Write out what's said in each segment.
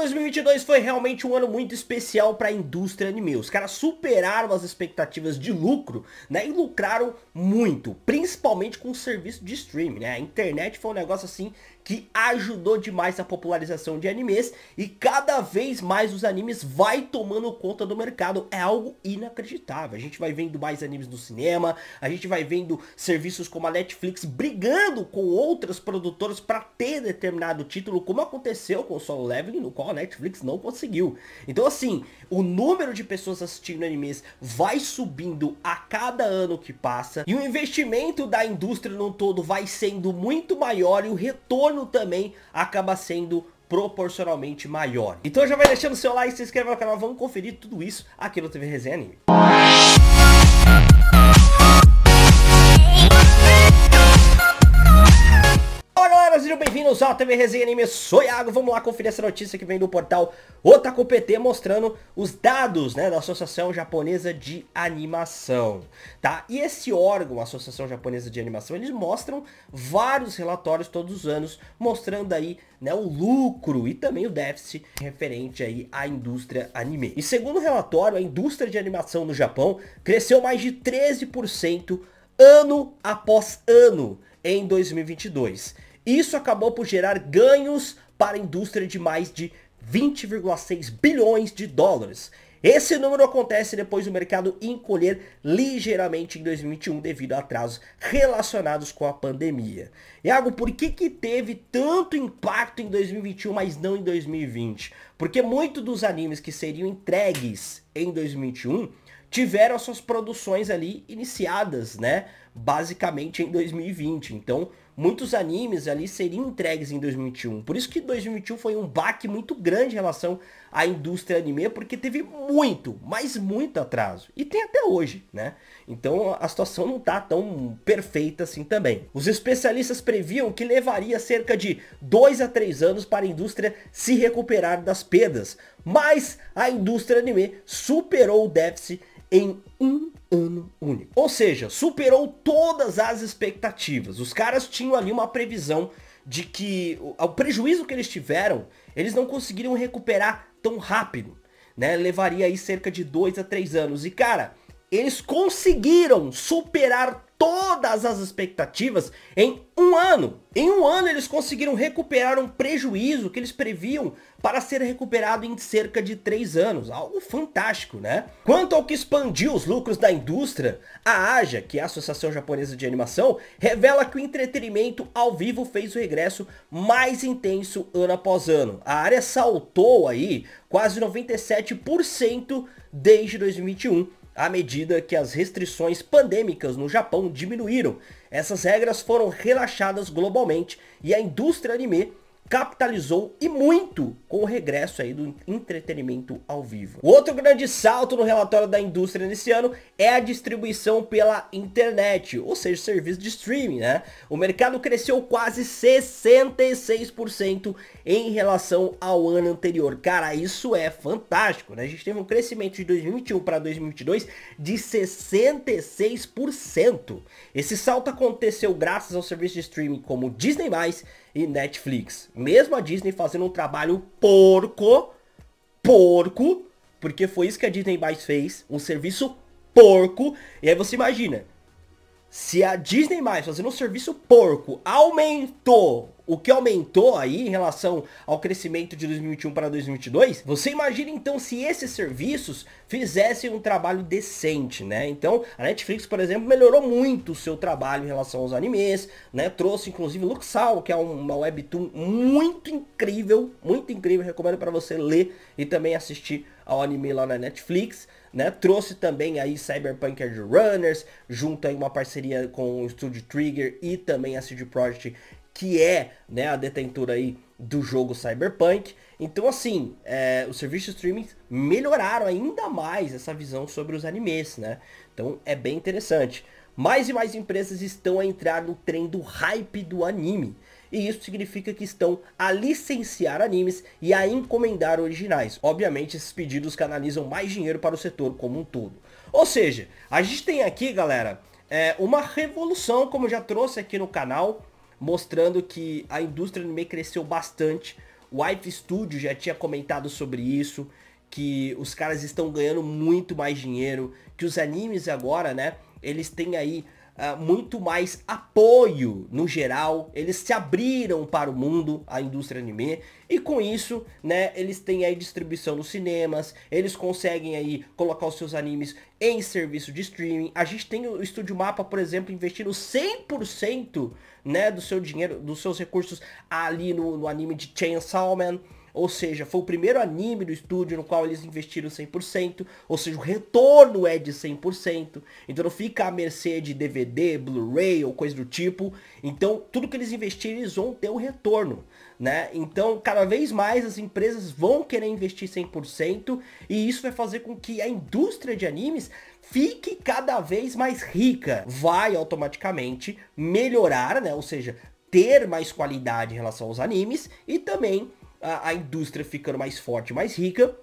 2022 foi realmente um ano muito especial para a indústria anime. Os caras superaram as expectativas de lucro, né? E lucraram muito, principalmente com o serviço de streaming, né? A internet foi um negócio assim que ajudou demais a popularização de animes e cada vez mais os animes vai tomando conta do mercado. É algo inacreditável. A gente vai vendo mais animes no cinema, a gente vai vendo serviços como a Netflix brigando com outras produtoras para ter determinado título, como aconteceu com o Solo Leveling, no qual a Netflix não conseguiu. Então assim, o número de pessoas assistindo animes vai subindo a cada ano que passa e o investimento da indústria no todo vai sendo muito maior e o retorno retorno também acaba sendo proporcionalmente maior. Então já vai deixando o seu like, se inscreve no canal, vamos conferir tudo isso aqui no TV Resenha Anime. sejam bem-vindos ao TV Resenha Anime, eu sou Iago, vamos lá conferir essa notícia que vem do portal Otaku PT mostrando os dados né, da Associação Japonesa de Animação, tá? E esse órgão, a Associação Japonesa de Animação, eles mostram vários relatórios todos os anos, mostrando aí né, o lucro e também o déficit referente aí à indústria anime. E segundo o relatório, a indústria de animação no Japão cresceu mais de 13% ano após ano em 2022. Isso acabou por gerar ganhos para a indústria de mais de 20,6 bilhões de dólares. Esse número acontece depois do mercado encolher ligeiramente em 2021 devido a atrasos relacionados com a pandemia. Iago, por que, que teve tanto impacto em 2021, mas não em 2020? Porque muitos dos animes que seriam entregues em 2021 tiveram suas produções ali iniciadas, né? basicamente em 2020. Então, muitos animes ali seriam entregues em 2021. Por isso que 2021 foi um baque muito grande em relação à indústria anime, porque teve muito, mas muito atraso. E tem até hoje, né? Então a situação não tá tão perfeita assim também. Os especialistas previam que levaria cerca de 2 a 3 anos para a indústria se recuperar das perdas, mas a indústria anime superou o déficit em um ano único. Ou seja, superou todas as expectativas. Os caras tinham ali uma previsão de que o, prejuízo que eles tiveram, eles não conseguiriam recuperar tão rápido. Né? Levaria aí cerca de dois a três anos. E cara, eles conseguiram superar todas as expectativas em um ano. Em um ano eles conseguiram recuperar um prejuízo que eles previam para ser recuperado em cerca de três anos, algo fantástico, né? Quanto ao que expandiu os lucros da indústria, a AJA, que é a Associação Japonesa de Animação, revela que o entretenimento ao vivo fez o regresso mais intenso ano após ano. A área saltou aí quase 97% desde 2021 à medida que as restrições pandêmicas no Japão diminuíram. Essas regras foram relaxadas globalmente e a indústria anime capitalizou e muito com o regresso aí do entretenimento ao vivo. O outro grande salto no relatório da indústria nesse ano é a distribuição pela internet, ou seja, serviço de streaming, né? O mercado cresceu quase 66% em relação ao ano anterior. Cara, isso é fantástico, né? A gente teve um crescimento de 2021 para 2022 de 66%. Esse salto aconteceu graças ao serviço de streaming como Disney+, e Netflix. Mesmo a Disney fazendo um trabalho porco, porco, porque foi isso que a Disney mais fez, um serviço porco. E aí você imagina, se a Disney mais fazendo um serviço porco aumentou o que aumentou aí em relação ao crescimento de 2021 para 2022, você imagina então se esses serviços fizessem um trabalho decente, né? Então, a Netflix, por exemplo, melhorou muito o seu trabalho em relação aos animes, né? Trouxe inclusive Luxal, que é uma webtoon muito incrível, muito incrível, recomendo para você ler e também assistir ao anime lá na Netflix, né? Trouxe também aí Cyberpunk Edge Runners, junto aí uma parceria com o Studio Trigger e também a CD Projekt que é né, a detentora aí do jogo Cyberpunk. Então, assim, é, os serviços de streaming melhoraram ainda mais essa visão sobre os animes, né? Então, é bem interessante. Mais e mais empresas estão a entrar no trem do hype do anime. E isso significa que estão a licenciar animes e a encomendar originais. Obviamente, esses pedidos canalizam mais dinheiro para o setor como um todo. Ou seja, a gente tem aqui, galera, é, uma revolução, como já trouxe aqui no canal, mostrando que a indústria do anime cresceu bastante. O Ive Studio já tinha comentado sobre isso, que os caras estão ganhando muito mais dinheiro, que os animes agora, né, eles têm aí ah, muito mais apoio no geral, eles se abriram para o mundo, a indústria anime, e com isso, né, eles têm aí distribuição nos cinemas, eles conseguem aí colocar os seus animes em serviço de streaming. A gente tem o Estúdio Mapa, por exemplo, investindo 100% né, do seu dinheiro, dos seus recursos ali no, no anime de Chainsaw Man ou seja, foi o primeiro anime do estúdio no qual eles investiram 100%, ou seja, o retorno é de 100%, então não fica à mercê de DVD, Blu-ray ou coisa do tipo, então tudo que eles investirem eles vão ter o um retorno, né? Então, cada vez mais as empresas vão querer investir 100% e isso vai fazer com que a indústria de animes fique cada vez mais rica, vai automaticamente melhorar, né? Ou seja, ter mais qualidade em relação aos animes e também a, a indústria ficando mais forte, mais rica,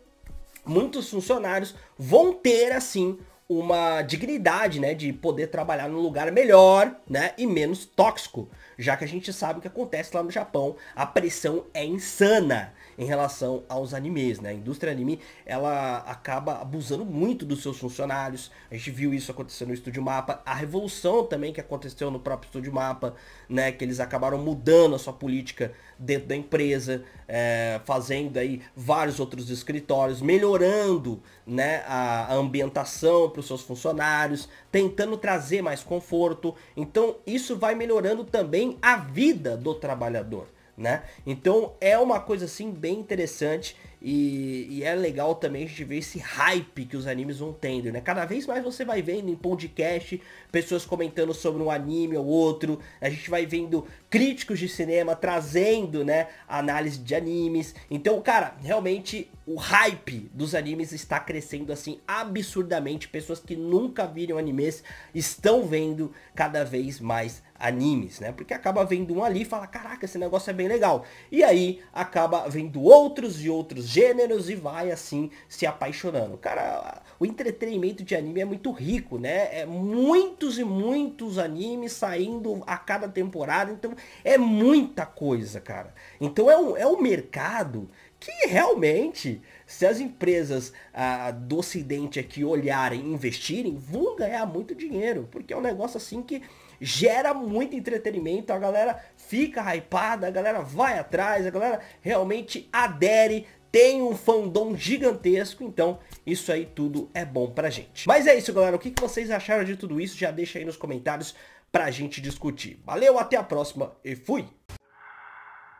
muitos funcionários vão ter assim uma dignidade, né, de poder trabalhar num lugar melhor, né, e menos tóxico já que a gente sabe o que acontece lá no Japão, a pressão é insana em relação aos animes, né? A indústria anime, ela acaba abusando muito dos seus funcionários. A gente viu isso acontecer no Estúdio Mapa, a revolução também que aconteceu no próprio Estúdio Mapa, né, que eles acabaram mudando a sua política dentro da empresa, é, fazendo aí vários outros escritórios, melhorando, né, a ambientação para os seus funcionários, tentando trazer mais conforto. Então, isso vai melhorando também também a vida do trabalhador. Né? Então é uma coisa assim bem interessante e, e, é legal também a gente ver esse hype que os animes vão tendo, né? Cada vez mais você vai vendo em podcast pessoas comentando sobre um anime ou outro, a gente vai vendo críticos de cinema trazendo, né, análise de animes. Então, cara, realmente o hype dos animes está crescendo assim absurdamente. Pessoas que nunca viram animes estão vendo cada vez mais animes, né? Porque acaba vendo um ali e fala, caraca, esse negócio é bem legal. E aí acaba vendo outros e outros gêneros e vai assim se apaixonando. Cara, o entretenimento de anime é muito rico, né? É muitos e muitos animes saindo a cada temporada, então é muita coisa, cara. Então é um, é um mercado que realmente, se as empresas ah, do ocidente aqui olharem investirem, vão ganhar muito dinheiro, porque é um negócio assim que gera muito entretenimento, a galera fica hypada, a galera vai atrás, a galera realmente adere, tem um fandom gigantesco, então isso aí tudo é bom pra gente. Mas é isso, galera. O que vocês acharam de tudo isso? Já deixa aí nos comentários pra gente discutir. Valeu, até a próxima e fui!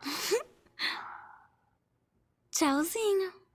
Tchauzinho!